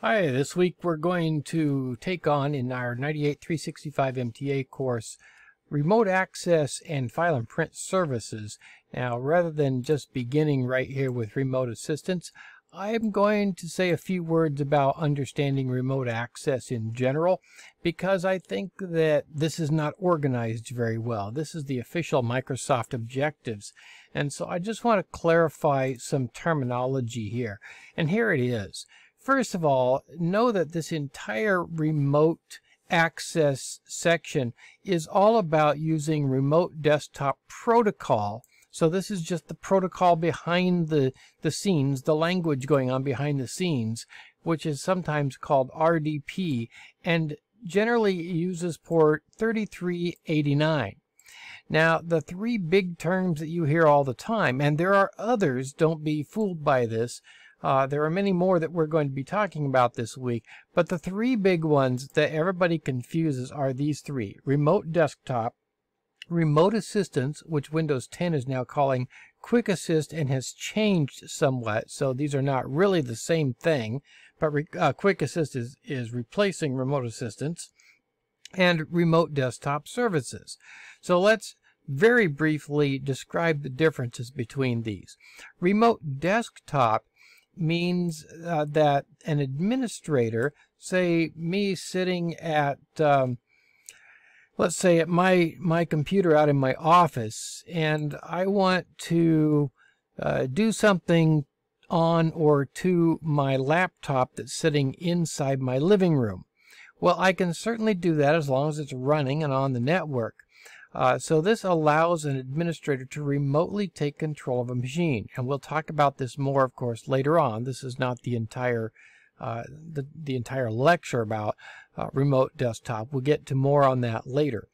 Hi, this week we're going to take on in our 98365 MTA course remote access and file and print services. Now rather than just beginning right here with remote assistance, I'm going to say a few words about understanding remote access in general because I think that this is not organized very well. This is the official Microsoft objectives. And so I just want to clarify some terminology here. And here it is. First of all, know that this entire remote access section is all about using remote desktop protocol. So this is just the protocol behind the, the scenes, the language going on behind the scenes, which is sometimes called RDP and generally uses port 3389. Now, the three big terms that you hear all the time, and there are others, don't be fooled by this, uh, there are many more that we're going to be talking about this week, but the three big ones that everybody confuses are these three. Remote desktop, remote assistance, which Windows 10 is now calling Quick Assist and has changed somewhat, so these are not really the same thing, but re, uh, Quick Assist is, is replacing remote assistance, and remote desktop services. So let's very briefly describe the differences between these. Remote desktop means uh, that an administrator, say me sitting at, um, let's say at my, my computer out in my office, and I want to uh, do something on or to my laptop that's sitting inside my living room. Well, I can certainly do that as long as it's running and on the network. Uh, so this allows an administrator to remotely take control of a machine. And we'll talk about this more, of course, later on. This is not the entire uh, the, the entire lecture about uh, remote desktop. We'll get to more on that later.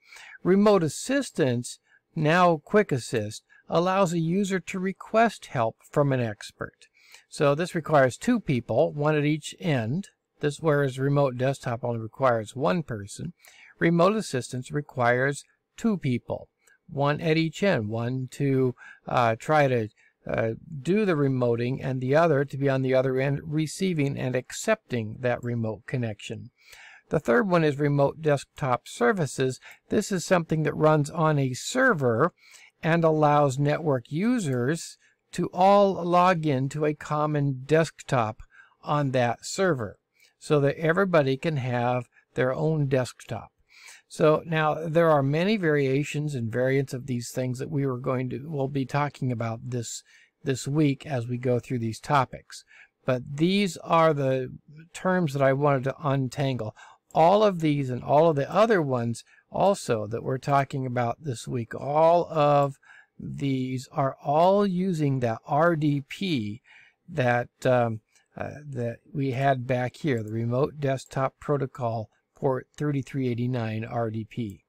Remote assistance, now Quick Assist, allows a user to request help from an expert. So this requires two people, one at each end. This whereas remote desktop only requires one person. Remote assistance requires two people, one at each end, one to uh, try to uh, do the remoting and the other to be on the other end receiving and accepting that remote connection. The third one is remote desktop services. This is something that runs on a server and allows network users to all log in to a common desktop on that server so that everybody can have their own desktop. So now there are many variations and variants of these things that we were going to we'll be talking about this this week as we go through these topics. But these are the terms that I wanted to untangle. All of these and all of the other ones also that we're talking about this week, all of these are all using that RDP that um, uh, that we had back here, the Remote Desktop Protocol Court 3389 RDP.